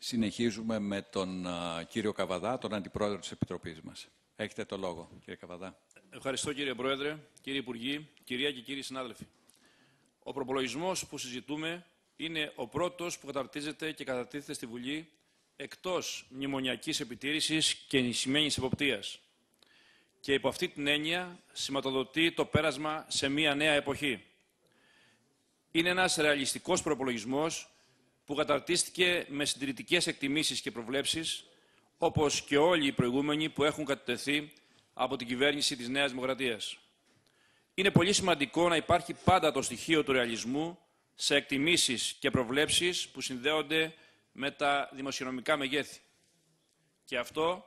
Συνεχίζουμε με τον κύριο Καβαδά, τον Αντιπρόεδρο της Επιτροπής μας. Έχετε το λόγο, κύριε Καβαδά. Ευχαριστώ κύριε Πρόεδρε, κύριε Υπουργοί, κυρία και κύριοι συνάδελφοι. Ο προπολογισμός που συζητούμε είναι ο πρώτος που καταρτίζεται και καταρτίζεται στη Βουλή εκτός μνημονιακής επιτήρησης και ενισχυμένης εποπτείας. Και υπό αυτή την έννοια σηματοδοτεί το πέρασμα σε μια νέα εποχή. Είναι ένας ρεαλιστικός προπολογισμός που καταρτίστηκε με συντηρητικές εκτιμήσεις και προβλέψεις, όπως και όλοι οι προηγούμενοι που έχουν κατατεθεί από την κυβέρνηση της Νέας Δημοκρατίας. Είναι πολύ σημαντικό να υπάρχει πάντα το στοιχείο του ρεαλισμού σε εκτιμήσεις και προβλέψεις που συνδέονται με τα δημοσιονομικά μεγέθη. Και αυτό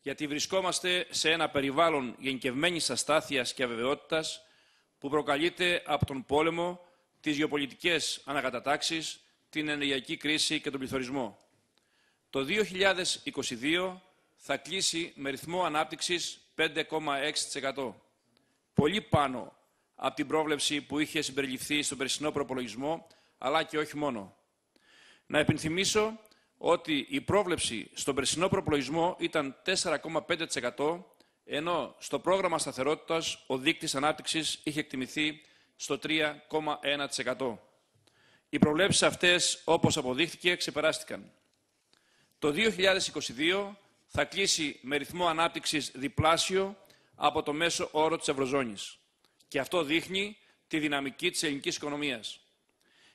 γιατί βρισκόμαστε σε ένα περιβάλλον γενικευμένης αστάθειας και αβεβαιότητας που προκαλείται από τον πόλεμο, τις γεωπολιτικές ανακατατάξεις, την ενεργειακή κρίση και τον πληθωρισμό. Το 2022 θα κλείσει με ρυθμό ανάπτυξης 5,6%. Πολύ πάνω από την πρόβλεψη που είχε συμπεριληφθεί στον περσινό προπολογισμό, αλλά και όχι μόνο. Να επιθυμίσω ότι η πρόβλεψη στον περσινό προπολογισμό ήταν 4,5%, ενώ στο πρόγραμμα σταθερότητας ο δείκτης ανάπτυξης είχε εκτιμηθεί στο 3,1%. Οι προβλέψεις αυτές, όπως αποδείχθηκε, ξεπεράστηκαν. Το 2022 θα κλείσει με ρυθμό ανάπτυξης διπλάσιο από το μέσο όρο της Ευρωζώνης. Και αυτό δείχνει τη δυναμική της ελληνικής οικονομίας.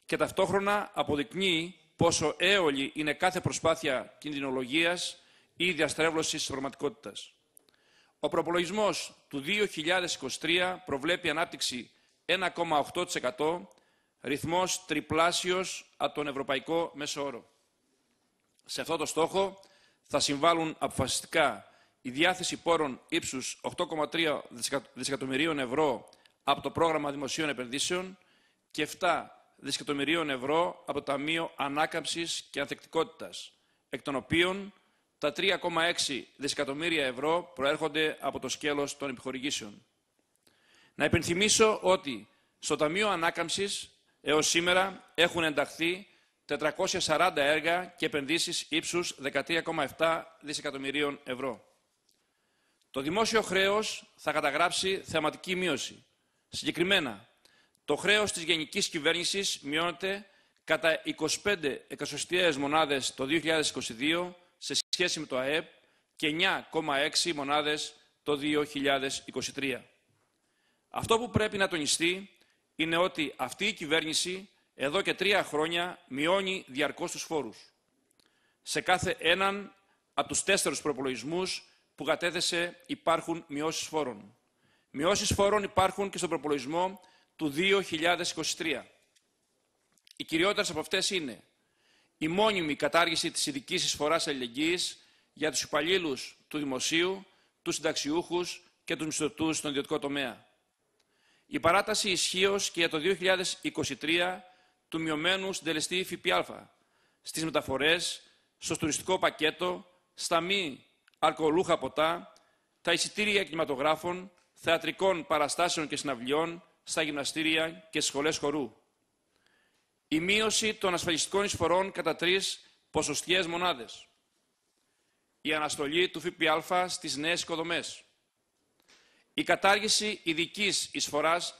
Και ταυτόχρονα αποδεικνύει πόσο έολη είναι κάθε προσπάθεια κινδυνολογίας ή διαστρέβλωσης της πραγματικότητας. Ο προπολογισμός του 2023 προβλέπει ανάπτυξη 1,8% ρυθμός τριπλάσιος από τον ευρωπαϊκό μέσο όρο. Σε αυτό το στόχο θα συμβάλλουν αποφασιστικά η διάθεση πόρων ύψους 8,3 δισεκατομμυρίων ευρώ από το πρόγραμμα δημοσίων επενδύσεων και 7 δισεκατομμυρίων ευρώ από το Ταμείο Ανάκαμψης και Ανθεκτικότητας, εκ των οποίων τα 3,6 δισεκατομμύρια ευρώ προέρχονται από το σκέλος των επιχορηγήσεων. Να υπενθυμίσω ότι στο Ταμείο Ανάκαμψης Εω σήμερα έχουν ενταχθεί 440 έργα και επενδύσεις ύψους 13,7 δισεκατομμυρίων ευρώ. Το δημόσιο χρέος θα καταγράψει θεματική μείωση. Συγκεκριμένα, το χρέος της γενικής κυβέρνησης μειώνεται κατά 25 εκατοστιαίες μονάδες το 2022 σε σχέση με το ΑΕΠ και 9,6 μονάδες το 2023. Αυτό που πρέπει να τονιστεί είναι ότι αυτή η κυβέρνηση εδώ και τρία χρόνια μειώνει διαρκώς τους φόρους. Σε κάθε έναν από τους τέσσερους προπολογισμούς που κατέθεσε υπάρχουν μειώσεις φόρων. Μειώσεις φόρων υπάρχουν και στον προπολογισμό του 2023. Οι κυριότερες από αυτές είναι η μόνιμη κατάργηση της ειδικής εισφοράς αλληλεγγύης για τους υπαλλήλους του δημοσίου, τους συνταξιούχους και τους μισθωτούς στον ιδιωτικό τομέα. Η παράταση ισχύως και για το 2023 του μειωμένου συντελεστή ΦΠΑ στις μεταφορές, στο τουριστικό πακέτο, στα μη αλκοολούχα ποτά, τα εισιτήρια κινηματογράφων, θεατρικών παραστάσεων και συναυλιών, στα γυμναστήρια και σχολές χορού. Η μείωση των ασφαλιστικών εισφορών κατά τρεις ποσοστιαίες μονάδες. Η αναστολή του ΦΠΑ στις νέες οικοδομές. Η κατάργηση ειδικής εισφοράς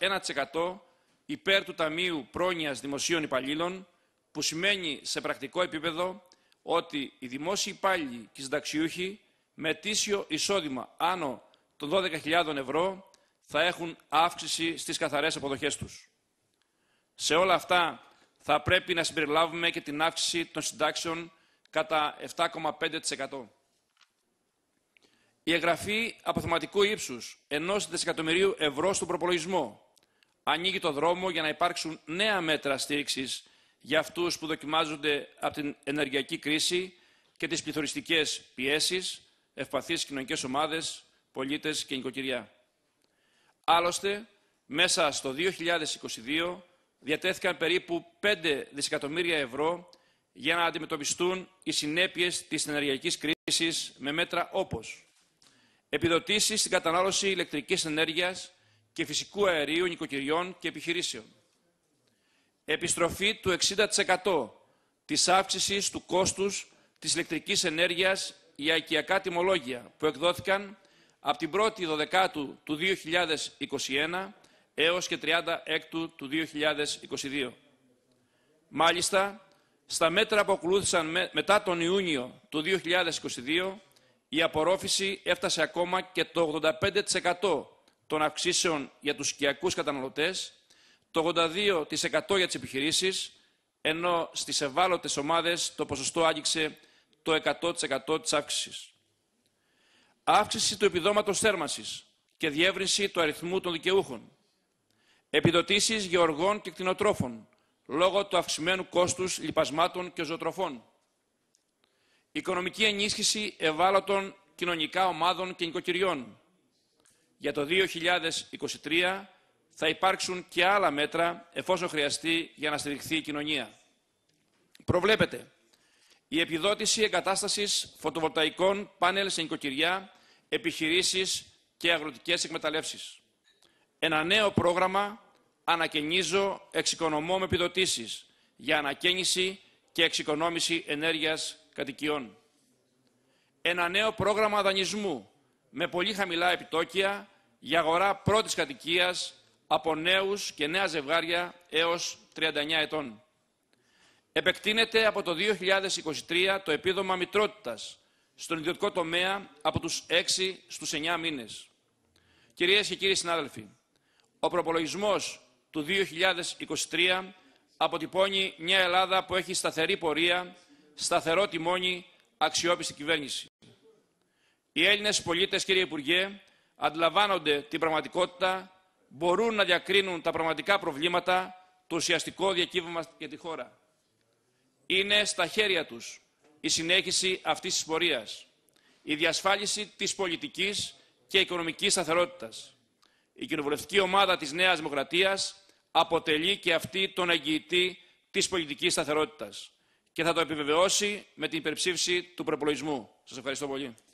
1% υπέρ του Ταμείου Πρόνοιας Δημοσίων Υπαλλήλων, που σημαίνει σε πρακτικό επίπεδο ότι οι δημόσιοι υπάλληλοι και συνταξιούχοι με τίσιο εισόδημα άνω των 12.000 ευρώ θα έχουν αύξηση στις καθαρές αποδοχές τους. Σε όλα αυτά θα πρέπει να συμπεριλάβουμε και την αύξηση των συντάξεων κατά 7,5%. Η εγγραφή αποθεματικού ύψους ενός δισεκατομμυρίου ευρώ στον προπολογισμό ανοίγει το δρόμο για να υπάρξουν νέα μέτρα στήριξης για αυτούς που δοκιμάζονται από την ενεργειακή κρίση και τις πληθωριστικές πιέσεις, ευπαθείς κοινωνικές ομάδες, πολίτες και νοικοκυριά. Άλλωστε, μέσα στο 2022 διατέθηκαν περίπου 5 δισεκατομμύρια ευρώ για να αντιμετωπιστούν οι συνέπειες της ενεργειακής κρίσης με μέτρα όπως επιδοτήσεις στην κατανάλωση ηλεκτρικής ενέργειας και φυσικού αερίου νοικοκυριών και επιχειρήσεων. Επιστροφή του 60% της αύξησης του κόστους της ηλεκτρικής ενέργειας για οικιακά τιμολόγια που εκδόθηκαν από την 1η Δοδεκάτου του 2021 έως και 30 Έκτου του 2022. Μάλιστα, στα μέτρα που ακολούθησαν μετά τον Ιούνιο του 2022, η απορρόφηση έφτασε ακόμα και το 85% των αυξήσεων για τους οικιακούς καταναλωτές, το 82% για τις επιχειρήσεις, ενώ στις ευάλωτες ομάδες το ποσοστό άγγιξε το 100% της αύξησης. Αύξηση του επιδόματος θέρμανσης και διεύρυνση του αριθμού των δικαιούχων. Επιδοτήσεις γεωργών και κτηνοτρόφων, λόγω του αυξημένου κόστους λιπασμάτων και ζωοτροφών. Οικονομική ενίσχυση ευάλωτων κοινωνικά ομάδων και νοικοκυριών. Για το 2023 θα υπάρξουν και άλλα μέτρα εφόσον χρειαστεί για να στηριχθεί η κοινωνία. Προβλέπεται η επιδότηση εγκατάστασης φωτοβολταϊκών πάνελ σε νοικοκυριά, επιχειρήσεις και αγροτικές εκμεταλλεύσεις. Ένα νέο πρόγραμμα «Ανακαινίζω, εξοικονομώ με επιδοτήσεις» για ανακαίνιση και εξοικονόμηση ενέργειας κατοικιών. Ένα νέο πρόγραμμα δανεισμού με πολύ χαμηλά επιτόκια για αγορά πρώτης κατοικίας από νέους και νέα ζευγάρια έως 39 ετών. Επεκτείνεται από το 2023 το επίδομα μητρότητας στον ιδιωτικό τομέα από τους 6 στους 9 μήνες. Κυρίες και κύριοι συνάδελφοι, ο προπολογισμός του 2023 αποτυπώνει μια Ελλάδα που έχει σταθερή πορεία σταθερό τιμόνι, αξιόπιστη κυβέρνηση. Οι Έλληνες πολίτες, κύριε Υπουργέ, αντιλαμβάνονται την πραγματικότητα, μπορούν να διακρίνουν τα πραγματικά προβλήματα, το ουσιαστικό διακύβευμα για τη χώρα. Είναι στα χέρια τους η συνέχιση αυτής της πορείας, η διασφάλιση της πολιτικής και οικονομικής σταθερότητας. Η κοινοβουλευτική ομάδα της Νέας Δημοκρατίας αποτελεί και αυτή τον εγγυητή της πολιτικής σταθερότητας και θα το επιβεβαιώσει με την υπερψήφιση του προπολογισμού. Σας ευχαριστώ πολύ.